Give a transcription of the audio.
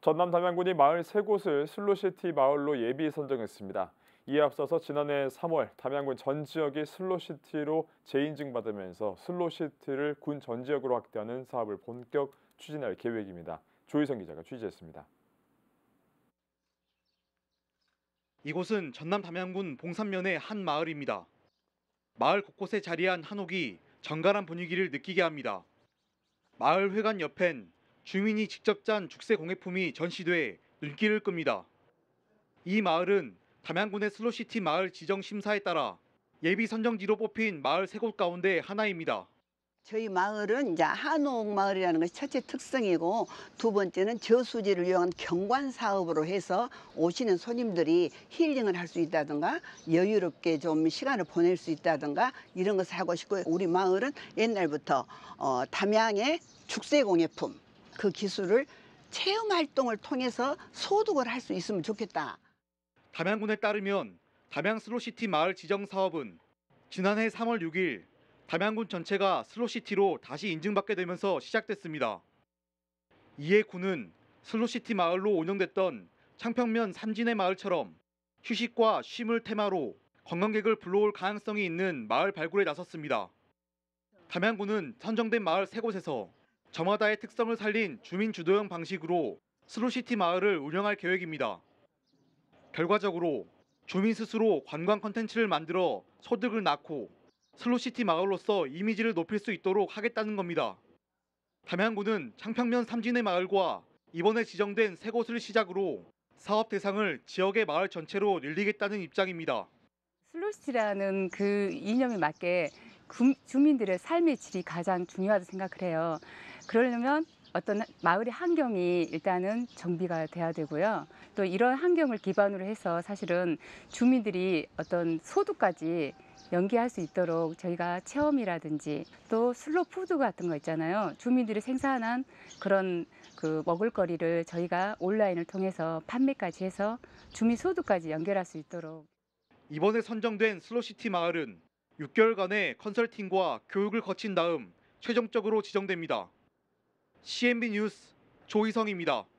전남 담양군이 마을 세곳을 슬로시티 마을로 예비 선정했습니다. 이에 앞서서 지난해 3월 담양군 전 지역이 슬로시티로 재인증받으면서 슬로시티를 군 전 지역으로 확대하는 사업을 본격 추진할 계획입니다. 조희성 기자가 취재했습니다. 이곳은 전남 담양군 봉산면의 한 마을입니다. 마을 곳곳에 자리한 한옥이 정갈한 분위기를 느끼게 합니다. 마을 회관 옆엔 주민이 직접 짠 죽새 공예품이 전시돼 눈길을 끕니다. 이 마을은 담양군의 슬로시티 마을 지정 심사에 따라 예비 선정지로 뽑힌 마을 세 곳 가운데 하나입니다. 저희 마을은 이제 한옥 마을이라는 것이 첫째 특성이고 두 번째는 저수지를 이용한 경관 사업으로 해서 오시는 손님들이 힐링을 할 수 있다든가 여유롭게 좀 시간을 보낼 수 있다든가 이런 것을 하고 싶고 우리 마을은 옛날부터 어, 담양의 축세공예품그 기술을 체험 활동을 통해서 소득을 할 수 있으면 좋겠다. 담양군에 따르면 담양 슬로시티 마을 지정 사업은 지난해 3월 6일 담양군 전체가 슬로시티로 다시 인증받게 되면서 시작됐습니다. 이에 군은 슬로시티 마을로 운영됐던 창평면 삼진의 마을처럼 휴식과 쉼을 테마로 관광객을 불러올 가능성이 있는 마을 발굴에 나섰습니다. 담양군은 선정된 마을 세 곳에서 저마다의 특성을 살린 주민 주도형 방식으로 슬로시티 마을을 운영할 계획입니다. 결과적으로 주민 스스로 관광 콘텐츠를 만들어 소득을 낳고 슬로시티 마을로서 이미지를 높일 수 있도록 하겠다는 겁니다. 담양구는 창평면 삼진의 마을과 이번에 지정된 세 곳을 시작으로 사업 대상을 지역의 마을 전체로 늘리겠다는 입장입니다. 슬로시티라는 그 이념에 맞게 주민들의 삶의 질이 가장 중요하다고 생각을 해요. 그러려면 어떤 마을의 환경이 일단은 정비가 돼야 되고요. 또 이런 환경을 기반으로 해서 사실은 주민들이 어떤 소득까지 연계할 수 있도록 저희가 체험이라든지 또 슬로 푸드 같은 거 있잖아요. 주민들이 생산한 그런 그 먹을거리를 저희가 온라인을 통해서 판매까지 해서 주민 소득까지 연결할 수 있도록 이번에 선정된 슬로시티 마을은 6개월간의 컨설팅과 교육을 거친 다음 최종적으로 지정됩니다. CNB 뉴스 조희성입니다.